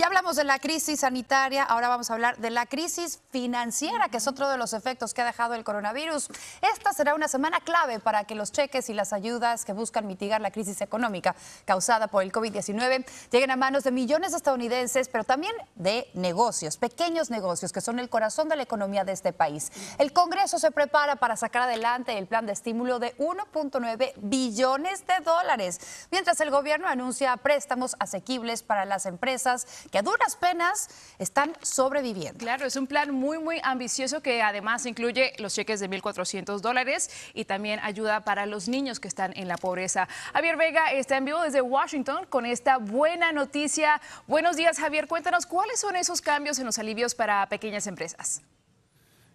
Ya hablamos de la crisis sanitaria, ahora vamos a hablar de la crisis financiera, que es otro de los efectos que ha dejado el coronavirus. Esta será una semana clave para que los cheques y las ayudas que buscan mitigar la crisis económica causada por el COVID-19 lleguen a manos de millones de estadounidenses, pero también de negocios, pequeños negocios que son el corazón de la economía de este país. El Congreso se prepara para sacar adelante el plan de estímulo de 1.9 billones de dólares, mientras el gobierno anuncia préstamos asequibles para las empresas que a duras penas están sobreviviendo. Claro, es un plan muy, muy ambicioso que además incluye los cheques de 1.400 dólares y también ayuda para los niños que están en la pobreza. Javier Vega está en vivo desde Washington con esta buena noticia. Buenos días, Javier. Cuéntanos cuáles son esos cambios en los alivios para pequeñas empresas.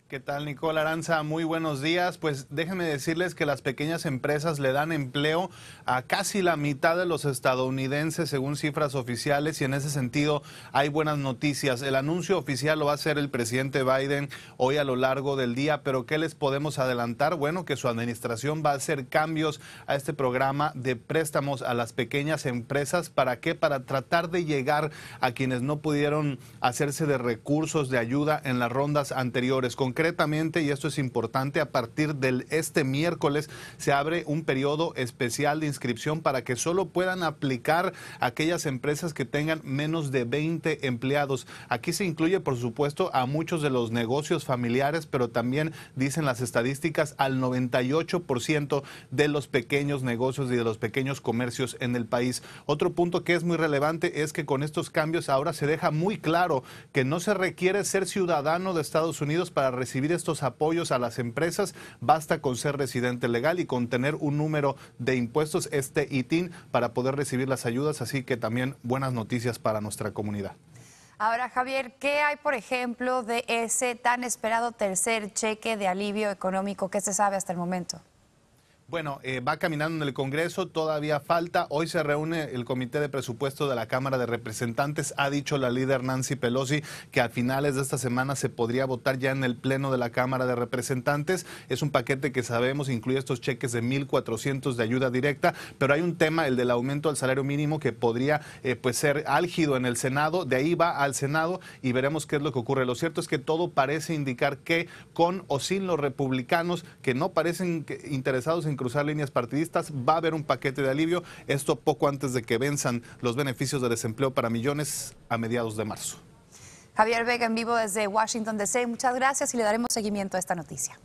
¿Qué tal, Nicole Aranza? Muy buenos días. Pues déjenme decirles que las pequeñas empresas le dan empleo a casi la mitad de los estadounidenses, según cifras oficiales, y en ese sentido hay buenas noticias. El anuncio oficial lo va a hacer el presidente Biden hoy a lo largo del día, pero ¿qué les podemos adelantar? Bueno, que su administración va a hacer cambios a este programa de préstamos a las pequeñas empresas. ¿Para qué? Para tratar de llegar a quienes no pudieron hacerse de recursos de ayuda en las rondas anteriores concretamente, y esto es importante, a partir de este miércoles se abre un periodo especial de inscripción para que solo puedan aplicar aquellas empresas que tengan menos de 20 empleados. Aquí se incluye, por supuesto, a muchos de los negocios familiares, pero también dicen las estadísticas al 98% de los pequeños negocios y de los pequeños comercios en el país. Otro punto que es muy relevante es que con estos cambios ahora se deja muy claro que no se requiere ser ciudadano de Estados Unidos para recibir recibir estos apoyos a las empresas, basta con ser residente legal y con tener un número de impuestos, este ITIN, para poder recibir las ayudas. Así que también buenas noticias para nuestra comunidad. Ahora, Javier, ¿qué hay, por ejemplo, de ese tan esperado tercer cheque de alivio económico? ¿Qué se sabe hasta el momento? Bueno, eh, va caminando en el Congreso, todavía falta. Hoy se reúne el Comité de Presupuesto de la Cámara de Representantes. Ha dicho la líder Nancy Pelosi que a finales de esta semana se podría votar ya en el Pleno de la Cámara de Representantes. Es un paquete que sabemos incluye estos cheques de 1.400 de ayuda directa, pero hay un tema, el del aumento al salario mínimo, que podría eh, pues ser álgido en el Senado. De ahí va al Senado y veremos qué es lo que ocurre. Lo cierto es que todo parece indicar que con o sin los republicanos, que no parecen interesados en cruzar líneas partidistas, va a haber un paquete de alivio, esto poco antes de que venzan los beneficios de desempleo para millones a mediados de marzo. Javier Vega en vivo desde Washington DC, muchas gracias y le daremos seguimiento a esta noticia.